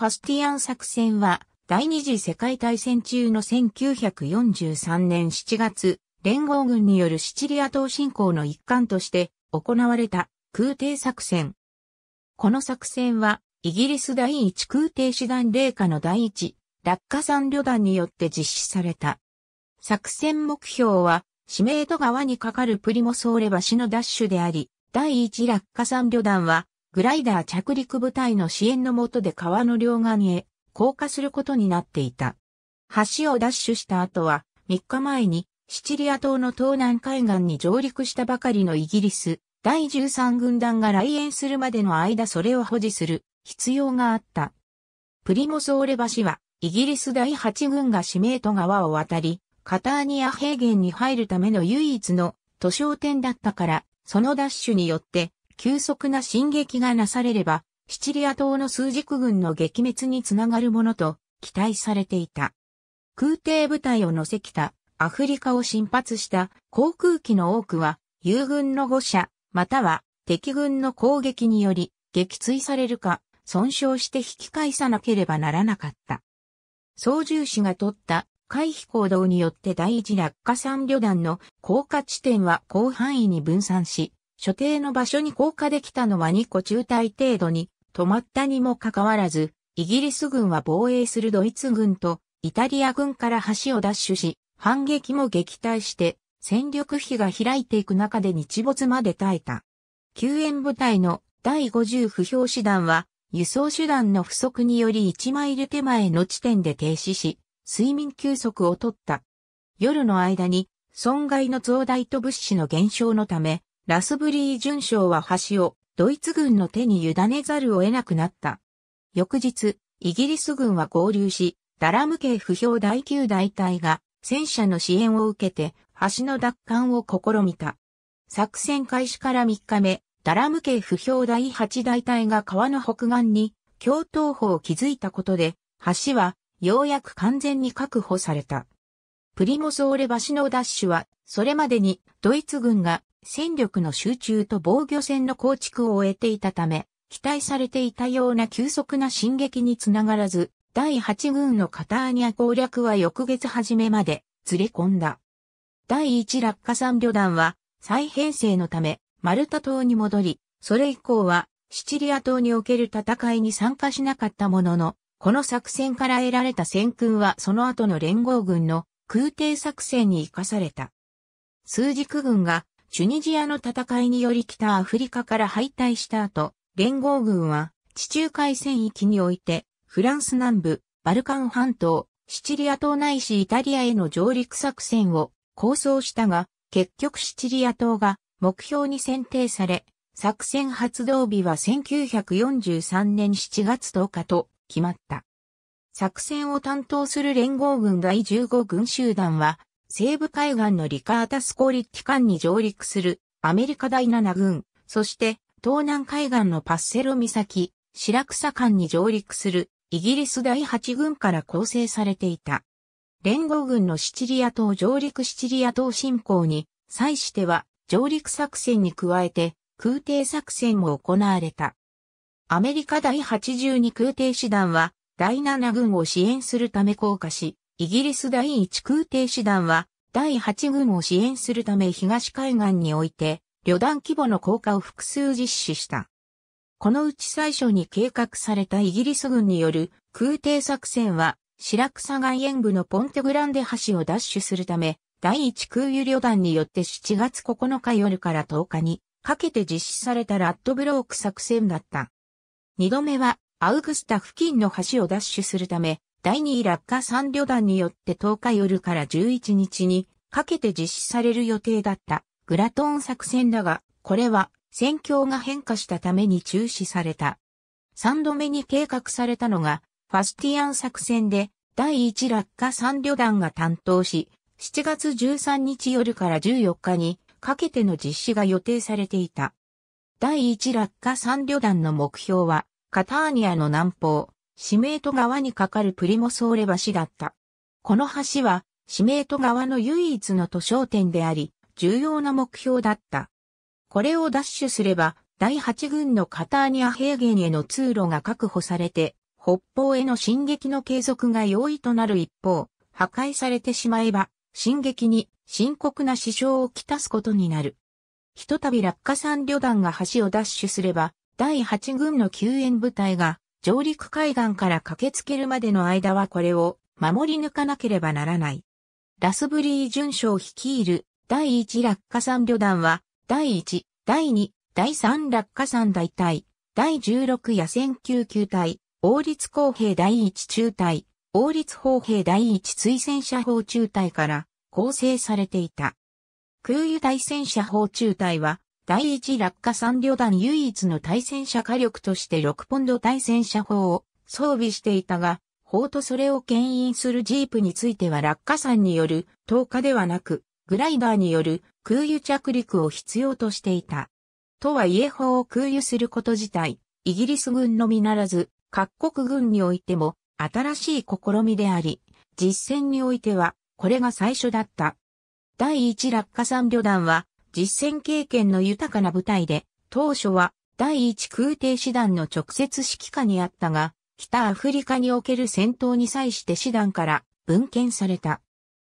ファスティアン作戦は、第二次世界大戦中の1943年7月、連合軍によるシチリア島侵攻の一環として行われた空挺作戦。この作戦は、イギリス第一空挺師団霊下の第一、落下山旅団によって実施された。作戦目標は、知名度川に架かるプリモソーレ橋のダッシュであり、第一落下山旅団は、グライダー着陸部隊の支援のもとで川の両岸へ降下することになっていた。橋をダッシュした後は、3日前にシチリア島の東南海岸に上陸したばかりのイギリス第13軍団が来園するまでの間それを保持する必要があった。プリモソーレ橋はイギリス第8軍がシ名と川を渡り、カターニア平原に入るための唯一の都商店だったから、そのダッシュによって急速な進撃がなされれば、シチリア島の枢軸軍の撃滅につながるものと期待されていた。空挺部隊を乗せきたアフリカを進発した航空機の多くは友軍の誤射、または敵軍の攻撃により撃墜されるか損傷して引き返さなければならなかった。操縦士が取った回避行動によって第一落下3旅団の降下地点は広範囲に分散し、所定の場所に降下できたのは2個中隊程度に止まったにもかかわらず、イギリス軍は防衛するドイツ軍とイタリア軍から橋を奪取し、反撃も撃退して、戦力比が開いていく中で日没まで耐えた。救援部隊の第50不評師団は、輸送手段の不足により1マイル手前の地点で停止し、睡眠休息を取った。夜の間に、損害の増大と物資の減少のため、ラスブリー準将は橋をドイツ軍の手に委ねざるを得なくなった。翌日、イギリス軍は合流し、ダラム系不評第9大隊が戦車の支援を受けて橋の奪還を試みた。作戦開始から3日目、ダラム系不評第8大隊が川の北岸に共闘法を築いたことで、橋はようやく完全に確保された。プリモソーレ橋のダッシュはそれまでにドイツ軍が戦力の集中と防御戦の構築を終えていたため、期待されていたような急速な進撃につながらず、第8軍のカターニア攻略は翌月初めまでずれ込んだ。第1落下3旅団は再編成のためマルタ島に戻り、それ以降はシチリア島における戦いに参加しなかったものの、この作戦から得られた戦訓はその後の連合軍の空挺作戦に活かされた。スージク軍がチュニジアの戦いにより北アフリカから敗退した後、連合軍は地中海戦域においてフランス南部、バルカン半島、シチリア島ないしイタリアへの上陸作戦を構想したが、結局シチリア島が目標に選定され、作戦発動日は1943年7月10日と決まった。作戦を担当する連合軍第15軍集団は、西部海岸のリカータスコーリッティ間に上陸するアメリカ第7軍、そして東南海岸のパッセロ岬、白草間に上陸するイギリス第8軍から構成されていた。連合軍のシチリア島上陸シチリア島侵攻に際しては上陸作戦に加えて空挺作戦も行われた。アメリカ第82空挺師団は第7軍を支援するため降下し、イギリス第一空挺師団は、第8軍を支援するため東海岸において、旅団規模の降下を複数実施した。このうち最初に計画されたイギリス軍による空挺作戦は、白草外縁部のポンテグランデ橋を奪取するため、第一空輸旅団によって7月9日夜から10日にかけて実施されたラッドブローク作戦だった。二度目はアウグスタ付近の橋を奪取するため、第2落下3旅団によって10日夜から11日にかけて実施される予定だったグラトーン作戦だが、これは戦況が変化したために中止された。3度目に計画されたのがファスティアン作戦で第1落下3旅団が担当し、7月13日夜から14日にかけての実施が予定されていた。第1落下3旅団の目標は、カターニアの南方、シメート川に架かるプリモソーレ橋だった。この橋は、シメート川の唯一の都商店であり、重要な目標だった。これを奪取すれば、第8軍のカターニア平原への通路が確保されて、北方への進撃の継続が容易となる一方、破壊されてしまえば、進撃に深刻な支障をきたすことになる。ひとたび落下山旅団が橋を奪取すれば、第8軍の救援部隊が上陸海岸から駆けつけるまでの間はこれを守り抜かなければならない。ラスブリー巡将率いる第1落下山旅団は、第1、第2、第3落下山大隊、第16野戦救急隊、王立工兵第1中隊、王立砲兵第1追戦車砲中隊から構成されていた。空輸対戦車砲中隊は、第一落下三旅団唯一の対戦車火力として6ポンド対戦車砲を装備していたが、砲とそれを牽引するジープについては落下山による投下ではなく、グライダーによる空輸着陸を必要としていた。とはいえ砲を空輸すること自体、イギリス軍のみならず、各国軍においても新しい試みであり、実戦においてはこれが最初だった。第一落下山旅団は実戦経験の豊かな部隊で、当初は第一空挺師団の直接指揮下にあったが、北アフリカにおける戦闘に際して師団から分権された。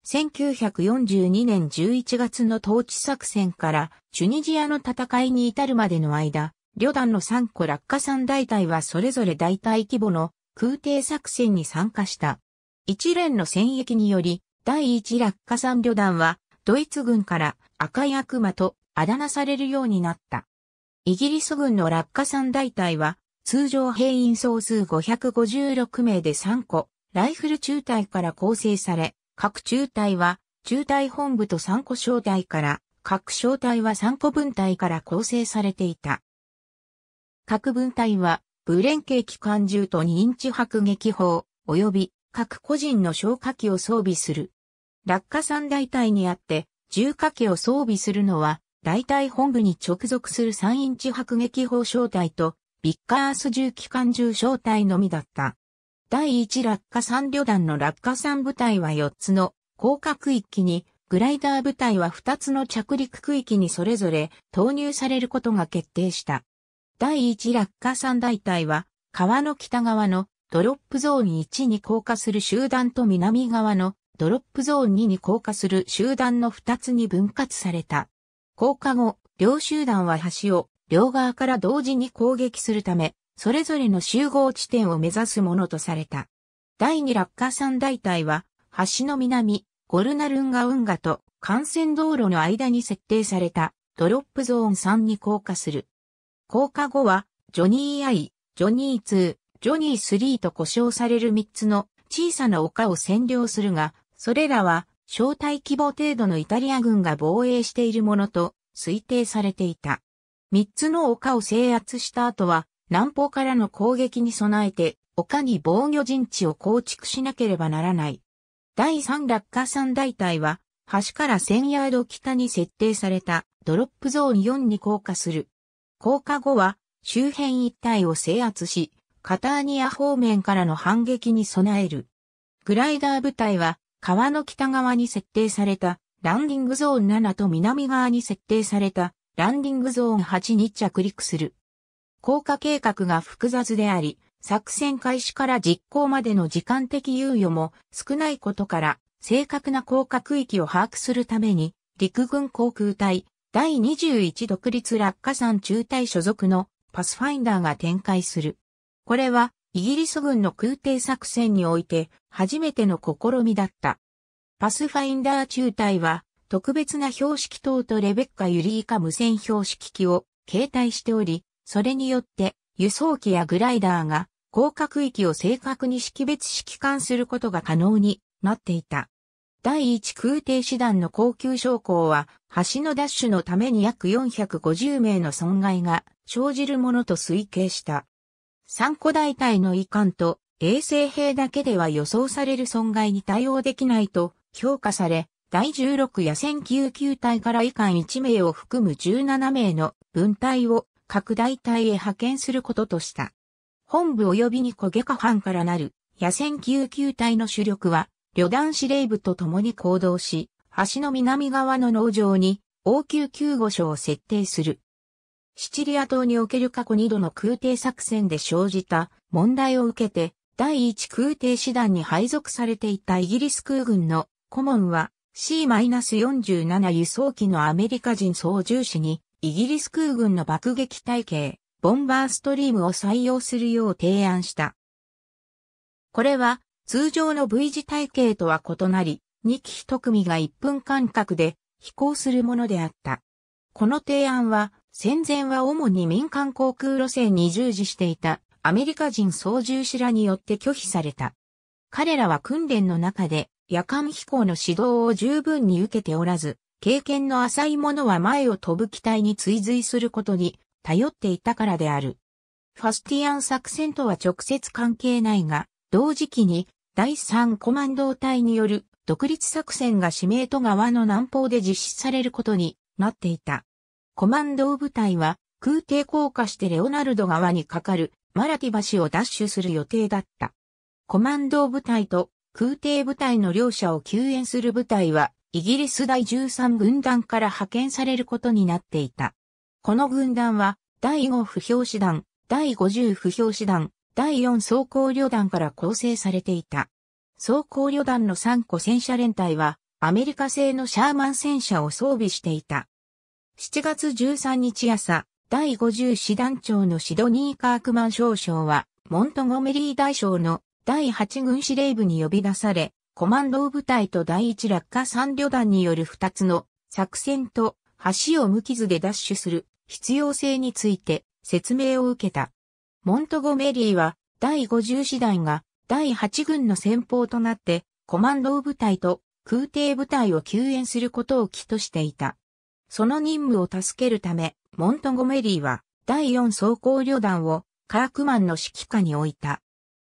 1942年11月の統治作戦からチュニジアの戦いに至るまでの間、旅団の3個落下産大隊はそれぞれ大隊規模の空挺作戦に参加した。一連の戦役により、第一落下産旅団はドイツ軍から赤い悪魔とあだ名されるようになった。イギリス軍の落下山大隊は、通常兵員総数556名で3個、ライフル中隊から構成され、各中隊は、中隊本部と3個小隊から、各小隊は3個分隊から構成されていた。各分隊は、ブ部連携機関銃と2インチ迫撃砲、及び各個人の消火器を装備する。落下山大隊にあって、重火器を装備するのは、大隊本部に直属する3インチ迫撃砲小隊と、ビッカース重機関銃小隊のみだった。第1落下3旅団の落下3部隊は4つの降下区域に、グライダー部隊は2つの着陸区域にそれぞれ投入されることが決定した。第1落下3大隊は、川の北側のドロップゾーン1に降下する集団と南側のドロップゾーン2に降下する集団の2つに分割された。降下後、両集団は橋を両側から同時に攻撃するため、それぞれの集合地点を目指すものとされた。第2落下山大隊は、橋の南、ゴルナルンガ運河と幹線道路の間に設定されたドロップゾーン3に降下する。降下後は、ジョニーイ、ジョニー2、ジョニー3と呼称される3つの小さな丘を占領するが、それらは、招待規模程度のイタリア軍が防衛しているものと推定されていた。三つの丘を制圧した後は、南方からの攻撃に備えて、丘に防御陣地を構築しなければならない。第三落下三大隊は、橋から1000ヤード北に設定されたドロップゾーン4に降下する。降下後は、周辺一帯を制圧し、カターニア方面からの反撃に備える。グライダー部隊は、川の北側に設定されたランディングゾーン7と南側に設定されたランディングゾーン8に着陸する。降下計画が複雑であり、作戦開始から実行までの時間的猶予も少ないことから、正確な降下区域を把握するために、陸軍航空隊第21独立落下山中隊所属のパスファインダーが展開する。これはイギリス軍の空挺作戦において初めての試みだった。パスファインダー中隊は特別な標識等とレベッカ・ユリイカ無線標識機を携帯しており、それによって輸送機やグライダーが広角域を正確に識別指揮管することが可能になっていた。第1空挺師団の高級将校は橋のダッシュのために約450名の損害が生じるものと推計した。3個大隊の遺憾と衛生兵だけでは予想される損害に対応できないと評価され、第16野戦救急隊から遺憾1名を含む17名の分隊を各大隊へ派遣することとした。本部及びに小下下班からなる野戦救急隊の主力は旅団司令部と共に行動し、橋の南側の農場に応急救護所を設定する。シチリア島における過去2度の空挺作戦で生じた問題を受けて、第1空挺師団に配属されていたイギリス空軍の顧問は C-47 輸送機のアメリカ人操縦士にイギリス空軍の爆撃体系、ボンバーストリームを採用するよう提案した。これは通常の V 字体系とは異なり、2機1組が1分間隔で飛行するものであった。この提案は戦前は主に民間航空路線に従事していたアメリカ人操縦士らによって拒否された。彼らは訓練の中で夜間飛行の指導を十分に受けておらず、経験の浅い者は前を飛ぶ機体に追随することに頼っていたからである。ファスティアン作戦とは直接関係ないが、同時期に第3コマンド隊による独立作戦が指名と側の南方で実施されることになっていた。コマンド部隊は空挺降下してレオナルド側にかかるマラティ橋を奪取する予定だった。コマンド部隊と空挺部隊の両者を救援する部隊はイギリス第13軍団から派遣されることになっていた。この軍団は第5不評師団、第50不評師団、第4装甲旅団から構成されていた。装甲旅団の3個戦車連隊はアメリカ製のシャーマン戦車を装備していた。7月13日朝、第50師団長のシドニー・カークマン少将は、モントゴメリー大将の第8軍司令部に呼び出され、コマンド部隊と第1落下3旅団による2つの作戦と橋を無傷で奪取する必要性について説明を受けた。モントゴメリーは第50師団が第8軍の先方となってコマンド部隊と空挺部隊を救援することを起としていた。その任務を助けるため、モントゴメリーは第4装甲旅団をカークマンの指揮下に置いた。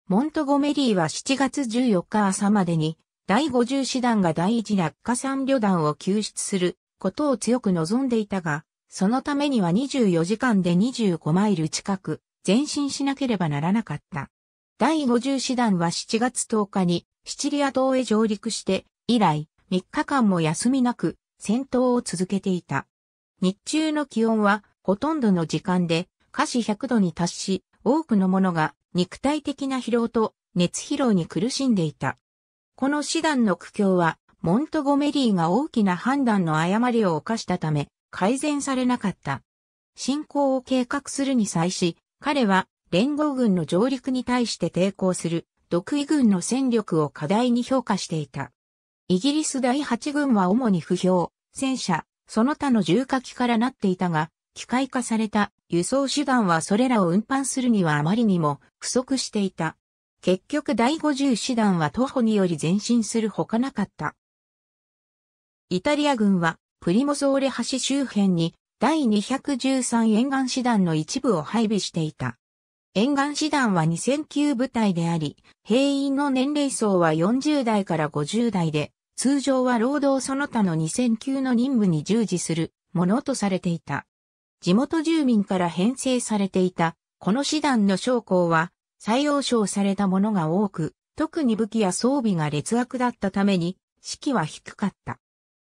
モントゴメリーは7月14日朝までに、第50師団が第1落下3旅団を救出することを強く望んでいたが、そのためには24時間で25マイル近く前進しなければならなかった。第50師団は7月10日にシチリア島へ上陸して、以来3日間も休みなく戦闘を続けていた。日中の気温はほとんどの時間で下肢100度に達し、多くの者が肉体的な疲労と熱疲労に苦しんでいた。この師団の苦境は、モントゴメリーが大きな判断の誤りを犯したため、改善されなかった。進行を計画するに際し、彼は連合軍の上陸に対して抵抗する、独位軍の戦力を過大に評価していた。イギリス第8軍は主に不評、戦車、その他の重火器からなっていたが、機械化された輸送手段はそれらを運搬するにはあまりにも不足していた。結局第50師団は徒歩により前進するほかなかった。イタリア軍はプリモゾーレ橋周辺に第213沿岸師団の一部を配備していた。沿岸師団は2009部隊であり、兵員の年齢層は40代から50代で、通常は労働その他の2000級の任務に従事するものとされていた。地元住民から編成されていた、この師団の将校は、採用賞されたものが多く、特に武器や装備が劣悪だったために、士気は低かった。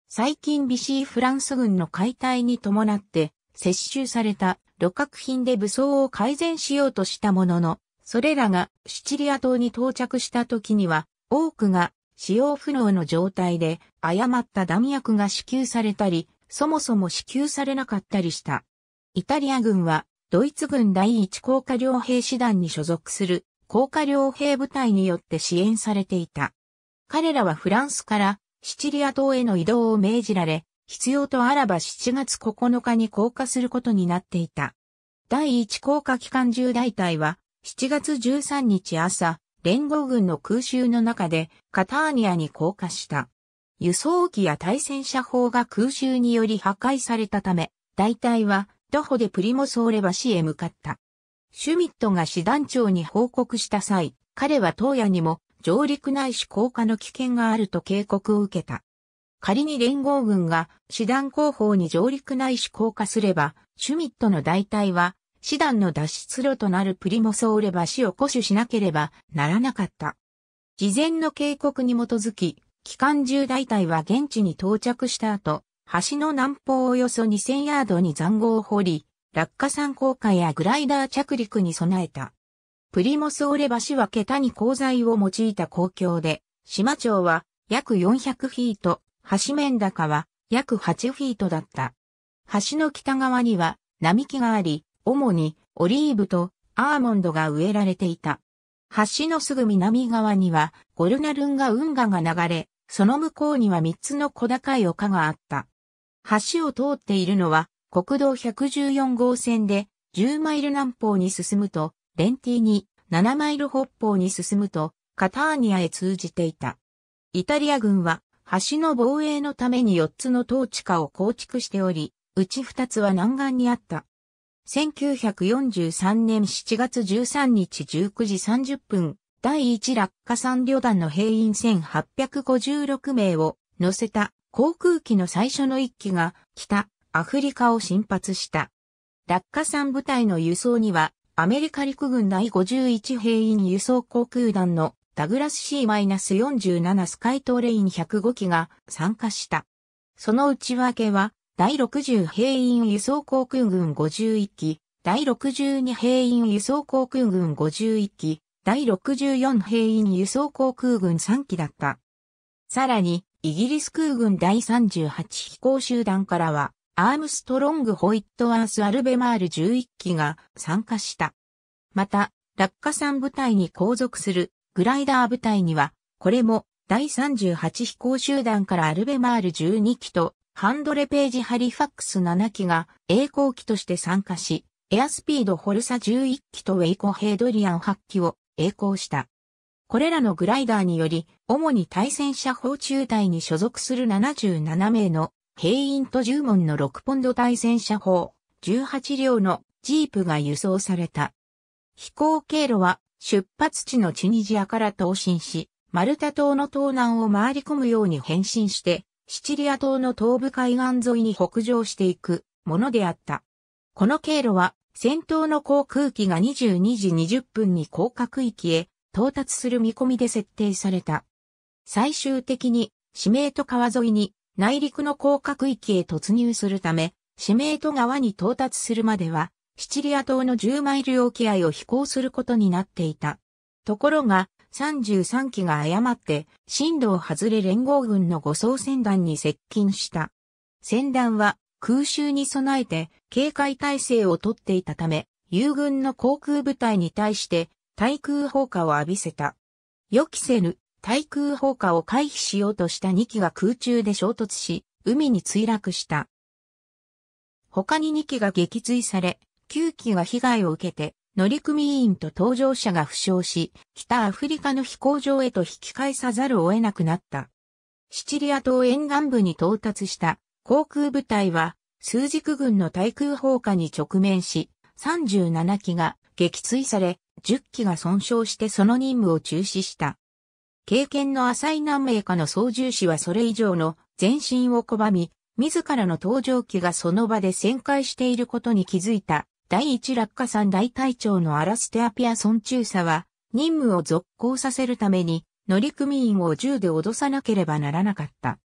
最近ビシーフランス軍の解体に伴って、接収された旅客品で武装を改善しようとしたものの、それらがシチリア島に到着した時には、多くが使用不能の状態で誤った弾薬が支給されたり、そもそも支給されなかったりした。イタリア軍はドイツ軍第一高架両兵師団に所属する高架両兵部隊によって支援されていた。彼らはフランスからシチリア島への移動を命じられ、必要とあらば7月9日に降下することになっていた。第一降下機関銃大隊は7月13日朝連合軍の空襲の中でカターニアに降下した。輸送機や対戦車砲が空襲により破壊されたため、大隊は徒歩でプリモソーレ橋へ向かった。シュミットが師団長に報告した際、彼は当夜にも上陸ないし降下の危険があると警告を受けた。仮に連合軍が師団後方に上陸ないし降下すれば、シュミットの大隊は師団の脱出路となるプリモソオレ橋を固守しなければならなかった。事前の警告に基づき、機関銃大隊は現地に到着した後、橋の南方およそ2000ヤードに残壕を掘り、落下山降下やグライダー着陸に備えた。プリモソオレ橋は桁に鋼材を用いた公共で、島町は約400フィート、橋面高は約8フィートだった。橋の北側には並木があり、主にオリーブとアーモンドが植えられていた。橋のすぐ南側にはゴルナルンガ運河が流れ、その向こうには3つの小高い丘があった。橋を通っているのは国道114号線で10マイル南方に進むと、レンティに7マイル北方に進むと、カターニアへ通じていた。イタリア軍は橋の防衛のために4つの統治下を構築しており、うち2つは南岸にあった。1943年7月13日19時30分、第1落下3旅団の兵員1856名を乗せた航空機の最初の1機が北アフリカを進発した。落下3部隊の輸送にはアメリカ陸軍第51兵員輸送航空団のダグラス C-47 スカイトレイン105機が参加した。その内訳は第60兵員輸送航空軍51機、第62兵員輸送航空軍51機、第64兵員輸送航空軍3機だった。さらに、イギリス空軍第38飛行集団からは、アームストロング・ホイットワース・アルベマール11機が参加した。また、落下山部隊に後続するグライダー部隊には、これも第38飛行集団からアルベマール12機とハンドレページハリファックス7機が栄光機として参加し、エアスピードホルサ11機とウェイコヘイドリアン8機を栄光した。これらのグライダーにより、主に対戦車砲中隊に所属する77名の兵員と10門の6ポンド対戦車砲、18両のジープが輸送された。飛行経路は出発地のチュニジアから投進し、マルタ島の東南を回り込むように変身して、シチリア島の東部海岸沿いに北上していくものであった。この経路は、戦闘の航空機が22時20分に降下区域へ到達する見込みで設定された。最終的に、四名と川沿いに内陸の降下区域へ突入するため、四名と川に到達するまでは、シチリア島の10マイル沖合を飛行することになっていた。ところが、33機が誤って、進路を外れ連合軍の護送船団に接近した。船団は空襲に備えて警戒態勢をとっていたため、友軍の航空部隊に対して対空砲火を浴びせた。予期せぬ対空砲火を回避しようとした2機が空中で衝突し、海に墜落した。他に2機が撃墜され、9機が被害を受けて、乗組員と搭乗者が負傷し、北アフリカの飛行場へと引き返さざるを得なくなった。シチリア島沿岸部に到達した航空部隊は、数軸軍の対空砲火に直面し、37機が撃墜され、10機が損傷してその任務を中止した。経験の浅い何名かの操縦士はそれ以上の前進を拒み、自らの搭乗機がその場で旋回していることに気づいた第一落下山大隊長のアラステアピアソン中佐は、任務を続行させるために、乗組員を銃で脅さなければならなかった。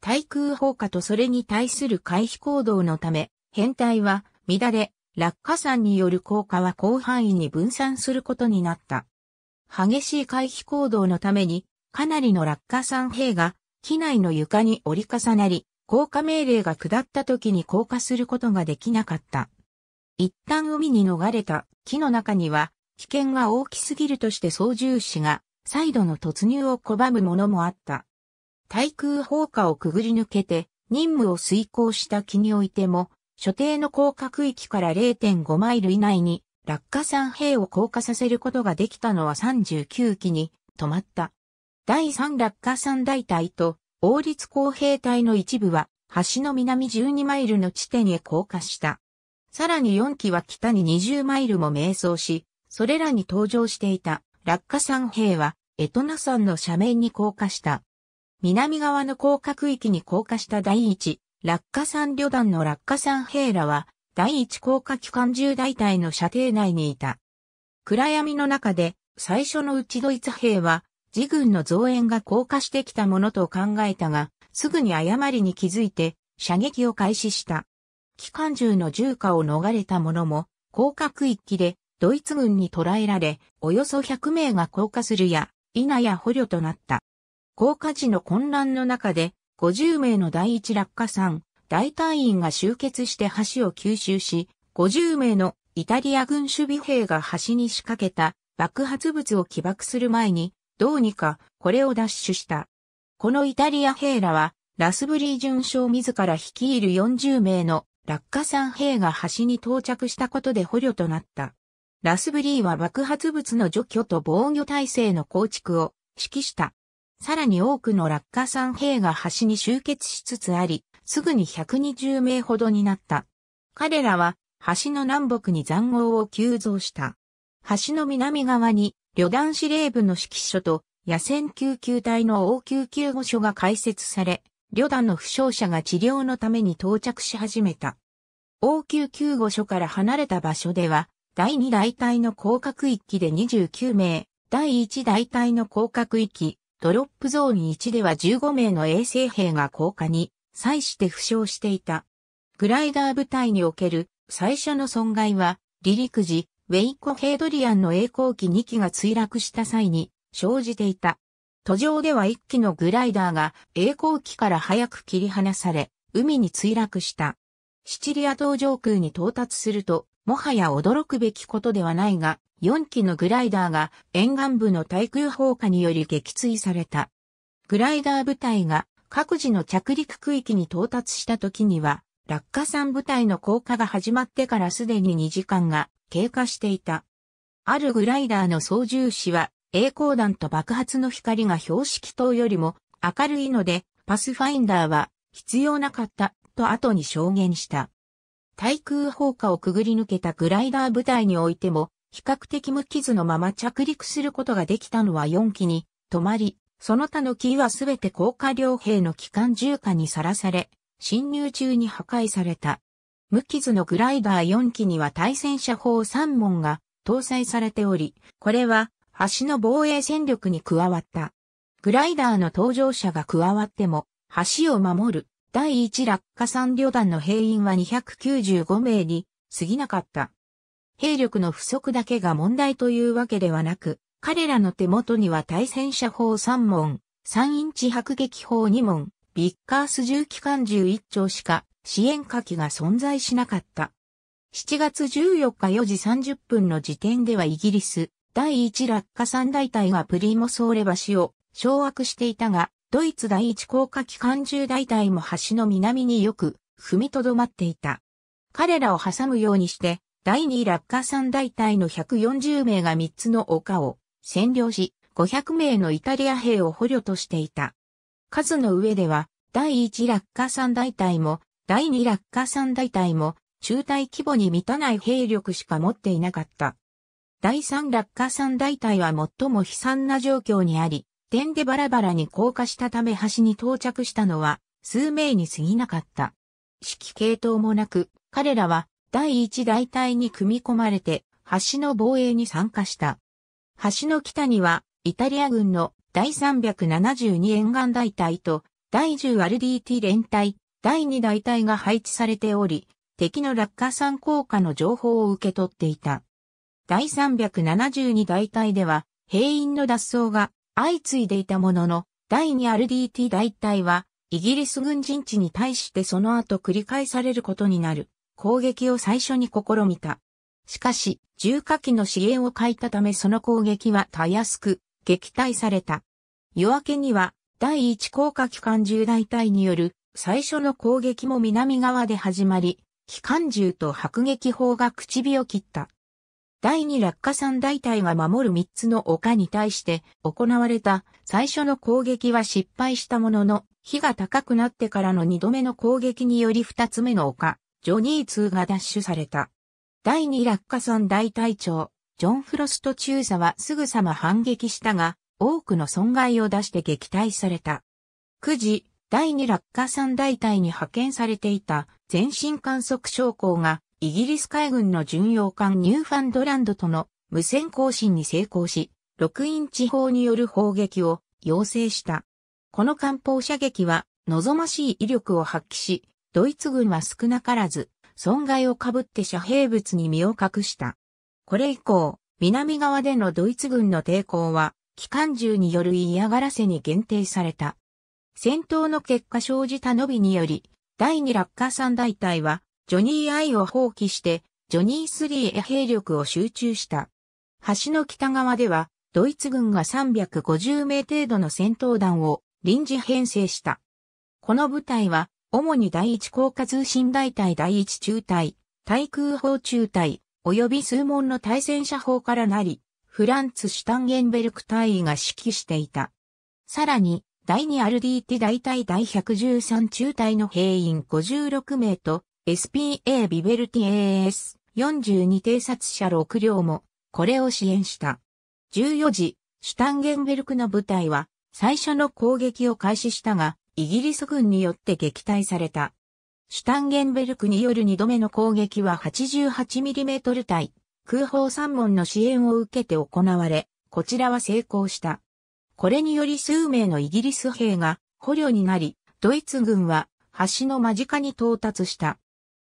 対空砲火とそれに対する回避行動のため、編隊は乱れ、落下山による効果は広範囲に分散することになった。激しい回避行動のために、かなりの落下山兵が、機内の床に折り重なり、降下命令が下った時に降下することができなかった。一旦海に逃れた木の中には、危険が大きすぎるとして操縦士が、再度の突入を拒むものもあった。対空砲火をくぐり抜けて、任務を遂行した木においても、所定の降下区域から0.5マイル以内に落下三兵を降下させることができたのは39機に止まった。第3落下三大隊と王立工兵隊の一部は橋の南12マイルの地点へ降下した。さらに4機は北に20マイルも迷走し、それらに登場していた落下山兵は、エトナ山の斜面に降下した。南側の降下区域に降下した第一、落下山旅団の落下山兵らは、第一降下機関銃大隊の射程内にいた。暗闇の中で、最初のうちドイツ兵は、自軍の増援が降下してきたものと考えたが、すぐに誤りに気づいて、射撃を開始した。機関銃の銃火を逃れた者も、降下区域でドイツ軍に捕らえられ、およそ100名が降下するや、否や捕虜となった。降下時の混乱の中で、50名の第一落下ん、大隊員が集結して橋を吸収し、50名のイタリア軍守備兵が橋に仕掛けた爆発物を起爆する前に、どうにかこれを奪取した。このイタリア兵らは、ラスブリー巡将自ら率いる40名の落下山兵が橋に到着したことで捕虜となった。ラスブリーは爆発物の除去と防御体制の構築を指揮した。さらに多くの落下山兵が橋に集結しつつあり、すぐに120名ほどになった。彼らは橋の南北に残壕を急増した。橋の南側に旅団司令部の指揮所と野戦救急隊の応急救護所が開設され、旅団の負傷者が治療のために到着し始めた。応急救護所から離れた場所では、第2大隊の降格域で29名、第1大隊の降格域、ドロップゾーン1では15名の衛生兵が降下に、際して負傷していた。グライダー部隊における最初の損害は、離陸時、ウェイコ・ヘイドリアンの栄光機2機が墜落した際に生じていた。途上では一機のグライダーが栄光機から早く切り離され、海に墜落した。シチリア島上空に到達すると、もはや驚くべきことではないが、4機のグライダーが沿岸部の対空砲火により撃墜された。グライダー部隊が各自の着陸区域に到達した時には、落下山部隊の降下が始まってからすでに2時間が経過していた。あるグライダーの操縦士は栄光弾と爆発の光が標識灯よりも明るいので、パスファインダーは必要なかったと後に証言した。対空砲火をくぐり抜けたグライダー部隊においても、比較的無傷のまま着陸することができたのは4機に止まり、その他の機はすべて高火両兵の機関銃火にさらされ、侵入中に破壊された。無傷のグライダー4機には対戦車砲3門が搭載されており、これは橋の防衛戦力に加わった。グライダーの搭乗者が加わっても、橋を守る第一落下三旅団の兵員は295名に過ぎなかった。兵力の不足だけが問題というわけではなく、彼らの手元には対戦車砲3門、3インチ迫撃砲2門、ビッカース重機関銃1丁しか支援火器が存在しなかった。7月14日4時30分の時点ではイギリス、第一落下三大隊がプリモソーレ橋を掌握していたが、ドイツ第一降下機関銃大隊も橋の南によく踏みとどまっていた。彼らを挟むようにして、第二落下三大隊の140名が3つの丘を占領し、500名のイタリア兵を捕虜としていた。数の上では、第一落下三大隊も、第二落下三大隊も、中隊規模に満たない兵力しか持っていなかった。第三落下三大隊は最も悲惨な状況にあり、点でバラバラに降下したため橋に到着したのは数名に過ぎなかった。指揮系統もなく、彼らは第一大隊に組み込まれて橋の防衛に参加した。橋の北にはイタリア軍の第372沿岸大隊と第 10RDT 連隊、第2大隊が配置されており、敵の落下山降下の情報を受け取っていた。第372大隊では、兵員の脱走が相次いでいたものの、第 2RDT 大隊は、イギリス軍陣地に対してその後繰り返されることになる攻撃を最初に試みた。しかし、重火器の支援を欠いたためその攻撃はたやすく撃退された。夜明けには第1降下機関銃大隊による最初の攻撃も南側で始まり、機関銃と迫撃砲が口火を切った。第二落下山大隊が守る三つの丘に対して行われた最初の攻撃は失敗したものの、火が高くなってからの二度目の攻撃により二つ目の丘、ジョニー2が奪取された。第二落下山大隊長、ジョン・フロスト中佐はすぐさま反撃したが、多くの損害を出して撃退された。9時、第二落下山大隊に派遣されていた全身観測将校がイギリス海軍の巡洋艦ニューファンドランドとの無線更新に成功し、6インチ砲による砲撃を要請した。この艦砲射撃は望ましい威力を発揮し、ドイツ軍は少なからず損害をかぶって遮蔽物に身を隠した。これ以降、南側でのドイツ軍の抵抗は、機関銃による嫌がらせに限定された。戦闘の結果生じた伸びにより、第ッ落下三大隊は、ジョニー・アイを放棄して、ジョニースリーへ兵力を集中した。橋の北側では、ドイツ軍が350名程度の戦闘団を臨時編成した。この部隊は、主に第一高架通信大隊第一中隊、対空砲中隊、及び数門の対戦車砲からなり、フランツ・シュタンゲンベルク隊員が指揮していた。さらに、第2ィティ大隊第113中隊の兵員56名と、SPA ビベルティ AS42 偵察車6両もこれを支援した。14時、シュタンゲンベルクの部隊は最初の攻撃を開始したが、イギリス軍によって撃退された。シュタンゲンベルクによる2度目の攻撃は 88mm 対空砲3門の支援を受けて行われ、こちらは成功した。これにより数名のイギリス兵が捕虜になり、ドイツ軍は橋の間近に到達した。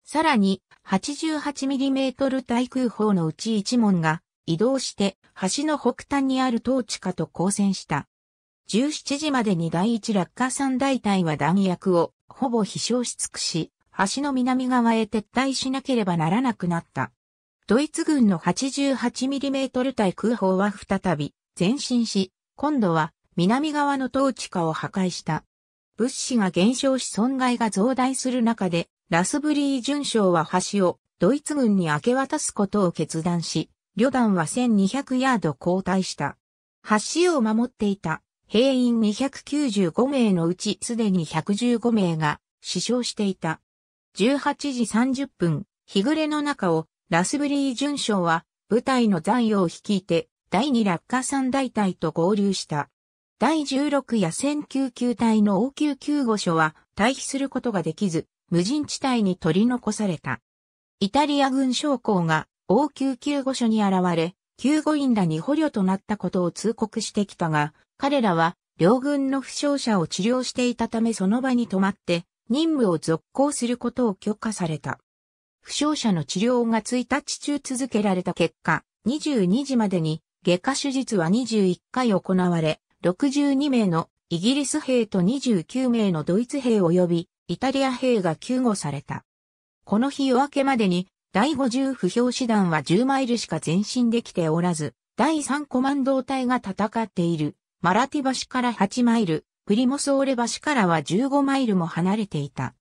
さらに 88mm 対空砲のうち1門が移動して橋の北端にある統治下と交戦した。17時までに第1落下3大隊は弾薬をほぼ飛翔し尽くし、橋の南側へ撤退しなければならなくなった。ドイツ軍の 88mm 対空砲は再び前進し、今度は南側の統治下を破壊した。物資が減少し損害が増大する中で、ラスブリー巡将は橋をドイツ軍に明け渡すことを決断し、旅団は1200ヤード後退した。橋を守っていた兵員295名のうちすでに115名が死傷していた。18時30分、日暮れの中をラスブリー巡将は部隊の残余を率いて第2落下三大隊と合流した。第16野戦救急隊の応急救護所は退避することができず、無人地帯に取り残された。イタリア軍将校が応急救護所に現れ、救護員らに捕虜となったことを通告してきたが、彼らは両軍の負傷者を治療していたためその場に泊まって任務を続行することを許可された。負傷者の治療が1日中続けられた結果、22時までに外科手術は21回行われ、62名のイギリス兵と29名のドイツ兵及びイタリア兵が救護された。この日夜明けまでに、第50不評師団は10マイルしか前進できておらず、第3コマンド隊が戦っている、マラティ橋から8マイル、プリモソーレ橋からは15マイルも離れていた。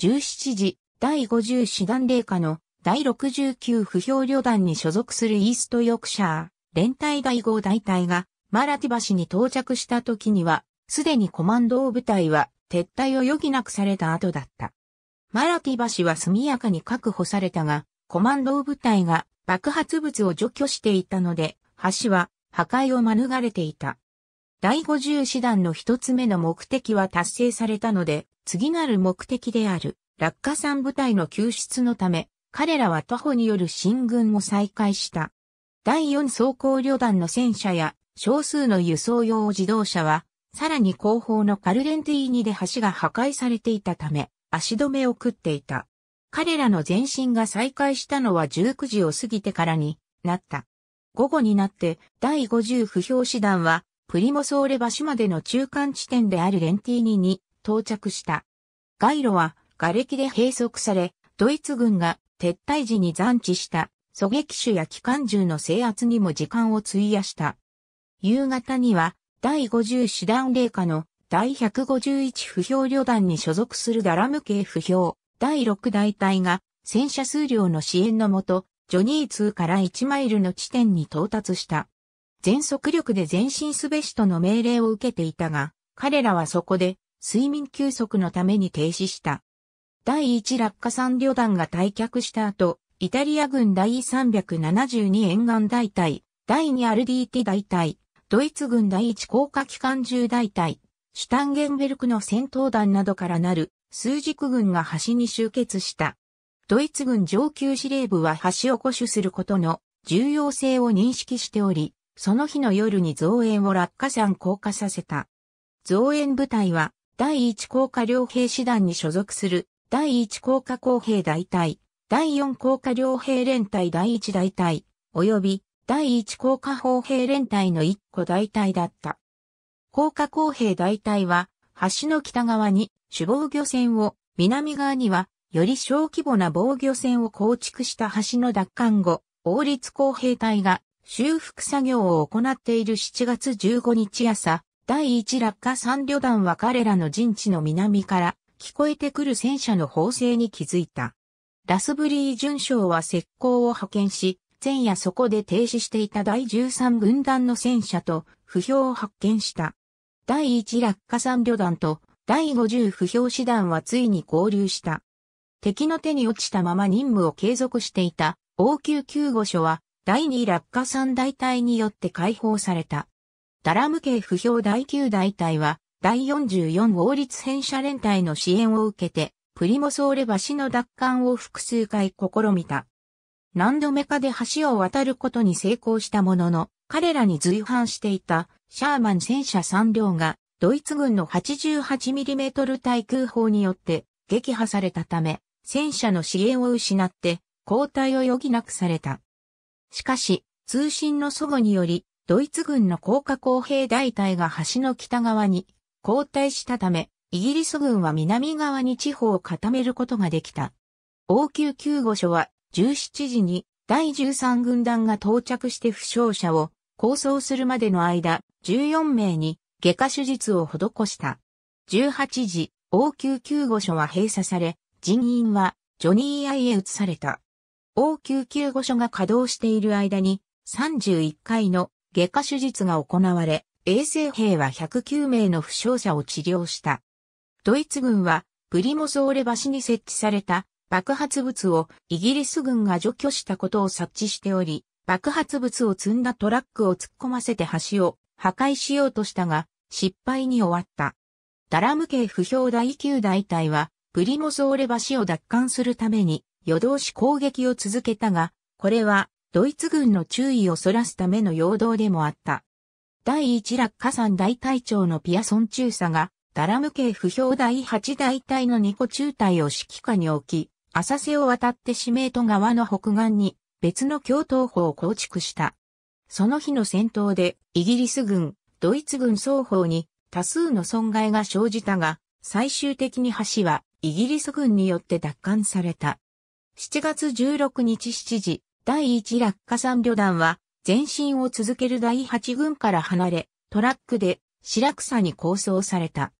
17時、第50師団霊下の第69不評旅団に所属するイーストヨクシャー、連隊第5大隊がマラティ橋に到着した時には、すでにコマンド部隊は撤退を余儀なくされた後だった。マラティ橋は速やかに確保されたが、コマンド部隊が爆発物を除去していたので、橋は破壊を免れていた。第50師団の一つ目の目的は達成されたので、次なる目的である落下山部隊の救出のため、彼らは徒歩による進軍を再開した。第4装甲旅団の戦車や少数の輸送用自動車はさらに後方のカルレンティーニで橋が破壊されていたため、足止めを食っていた。彼らの前進が再開したのは19時を過ぎてからになった。午後になって第50不評師団はプリモソーレ橋までの中間地点であるレンティーニに到着した。街路は瓦礫で閉塞され、ドイツ軍が撤退時に残地した狙撃手や機関銃の制圧にも時間を費やした。夕方には第50師団霊下の第151不評旅団に所属するダラム系不評第6大隊が戦車数量の支援のもと、ジョニー2から1マイルの地点に到達した。全速力で前進すべしとの命令を受けていたが、彼らはそこで睡眠休息のために停止した。第1落下3旅団が退却した後、イタリア軍第372沿岸大隊、第2ィティ大隊、ドイツ軍第一降下機関銃大隊、シュタンゲンベルクの戦闘団などからなる数軸軍が橋に集結した。ドイツ軍上級司令部は橋を固守することの重要性を認識しており、その日の夜に増援を落下山降下させた。増援部隊は第一降下両兵師団に所属する第一降下工兵大隊、第四降下両兵連隊第一大隊、及び第一降下砲兵連隊の一個大隊だった。降下工兵大隊は、橋の北側に主防御船を、南側には、より小規模な防御船を構築した橋の奪還後、王立工兵隊が修復作業を行っている7月15日朝、第1落下三旅団は彼らの陣地の南から聞こえてくる戦車の砲声に気づいた。ラスブリー巡将は石膏を派遣し、前夜そこで停止していた第13軍団の戦車と不評を発見した。第1落下3旅団と第50不評師団はついに合流した。敵の手に落ちたまま任務を継続していた応急救護所は第2落下3大隊によって解放された。ダラム系不評第9大隊は第44王立戦車連隊の支援を受けてプリモソーレ橋の奪還を複数回試みた。何度目かで橋を渡ることに成功したものの、彼らに随伴していたシャーマン戦車3両がドイツ軍の 88mm 対空砲によって撃破されたため、戦車の支援を失って交代を余儀なくされた。しかし、通信の祖母により、ドイツ軍の降下工兵大隊が橋の北側に交代したため、イギリス軍は南側に地方を固めることができた。応急救護所は17時に第13軍団が到着して負傷者を構想するまでの間、14名に外科手術を施した。18時、応急救護所は閉鎖され、人員はジョニー・アイへ移された。応急救護所が稼働している間に、31回の外科手術が行われ、衛生兵は109名の負傷者を治療した。ドイツ軍は、プリモソーレ橋に設置された爆発物をイギリス軍が除去したことを察知しており、爆発物を積んだトラックを突っ込ませて橋を破壊しようとしたが、失敗に終わった。ダラム系不評第9大隊は、プリモソーレ橋を奪還するために夜通し攻撃を続けたが、これはドイツ軍の注意をそらすための陽動でもあった。第一落下山大隊長のピアソン中佐が、ダラム系不評第8大隊の2個中隊を指揮下に置き、浅瀬を渡って四名都川の北岸に別の共闘法を構築した。その日の戦闘でイギリス軍、ドイツ軍双方に多数の損害が生じたが、最終的に橋はイギリス軍によって奪還された。7月16日7時、第1落下山旅団は前進を続ける第8軍から離れ、トラックで白草に構想された。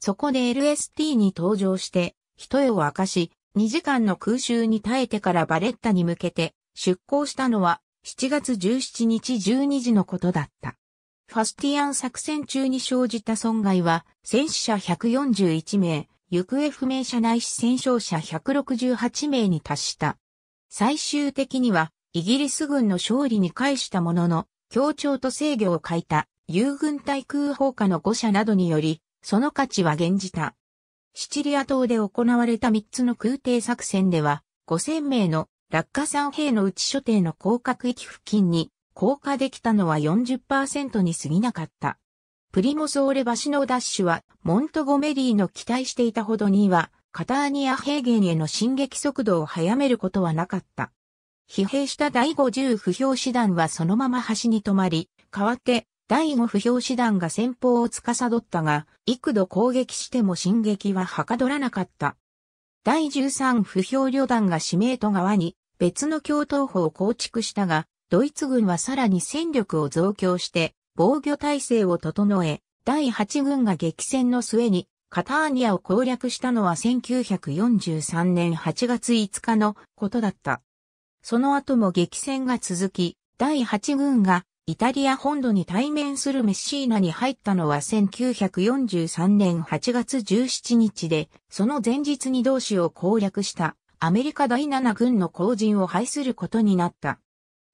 そこで LST に登場して、一夜を明かし、2時間の空襲に耐えてからバレッタに向けて出港したのは7月17日12時のことだった。ファスティアン作戦中に生じた損害は戦死者141名、行方不明者内視戦傷者168名に達した。最終的にはイギリス軍の勝利に返したものの、協調と制御を欠いた友軍対空砲火の誤射などにより、その価値は減じた。シチリア島で行われた3つの空挺作戦では、5000名の落下3兵のうち所定の降格域付近に降下できたのは40%に過ぎなかった。プリモソーレ橋のダッシュは、モントゴメリーの期待していたほどには、カターニア平原への進撃速度を早めることはなかった。疲弊した第50不評師団はそのまま橋に止まり、代わって第5不評師団が先方を司ったが、幾度攻撃しても進撃ははかどらなかった。第13不評旅団が司名と側に別の共闘法を構築したが、ドイツ軍はさらに戦力を増強して防御体制を整え、第8軍が激戦の末にカターニアを攻略したのは1943年8月5日のことだった。その後も激戦が続き、第8軍がイタリア本土に対面するメッシーナに入ったのは1943年8月17日で、その前日に同志を攻略したアメリカ第7軍の後陣を排することになった。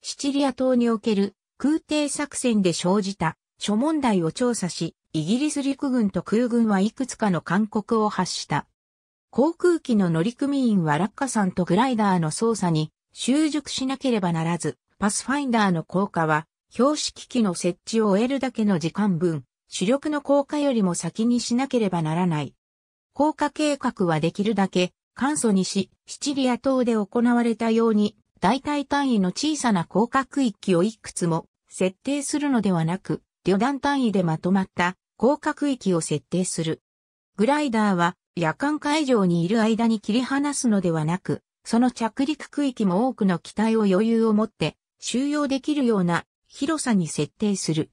シチリア島における空挺作戦で生じた諸問題を調査し、イギリス陸軍と空軍はいくつかの勧告を発した。航空機の乗組員は落下んとグライダーの操作に習熟しなければならず、パスファインダーの効果は標識機の設置を終えるだけの時間分、主力の降下よりも先にしなければならない。降下計画はできるだけ簡素にし、シチリア島で行われたように、代替単位の小さな降下区域をいくつも設定するのではなく、旅団単位でまとまった降下区域を設定する。グライダーは夜間会場にいる間に切り離すのではなく、その着陸区域も多くの機体を余裕を持って収容できるような広さに設定する。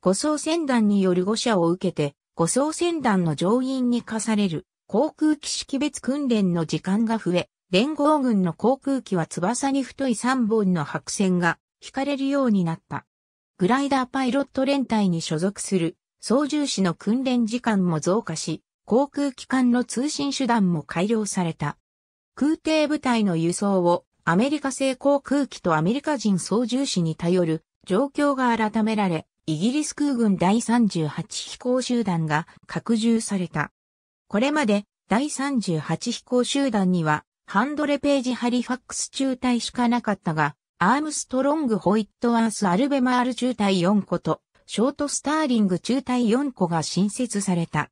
護送船団による誤射を受けて、護送船団の乗員に課される航空機識別訓練の時間が増え、連合軍の航空機は翼に太い3本の白線が引かれるようになった。グライダーパイロット連隊に所属する操縦士の訓練時間も増加し、航空機関の通信手段も改良された。空挺部隊の輸送をアメリカ製航空機とアメリカ人操縦士に頼る状況が改められ、イギリス空軍第38飛行集団が拡充された。これまで第38飛行集団にはハンドレページ・ハリファックス中隊しかなかったが、アームストロング・ホイットアース・アルベマール中隊4個と、ショート・スターリング中隊4個が新設された。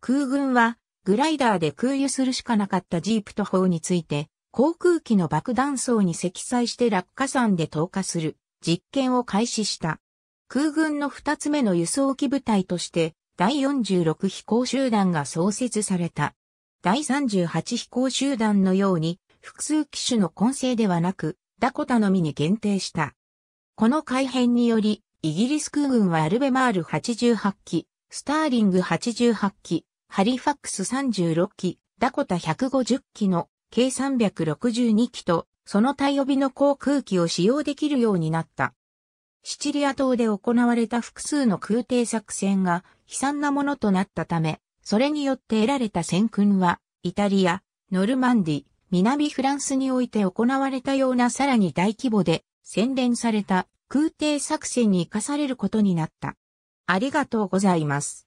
空軍は、グライダーで空輸するしかなかったジープと砲について、航空機の爆弾層に積載して落下山で投下する。実験を開始した。空軍の二つ目の輸送機部隊として、第46飛行集団が創設された。第38飛行集団のように、複数機種の混成ではなく、ダコタのみに限定した。この改変により、イギリス空軍はアルベマール88機、スターリング88機、ハリファックス36機、ダコタ150機の計362機とその対帯の航空機を使用できるようになった。シチリア島で行われた複数の空挺作戦が悲惨なものとなったため、それによって得られた戦訓は、イタリア、ノルマンディ、南フランスにおいて行われたようなさらに大規模で洗練された空挺作戦に生かされることになった。ありがとうございます。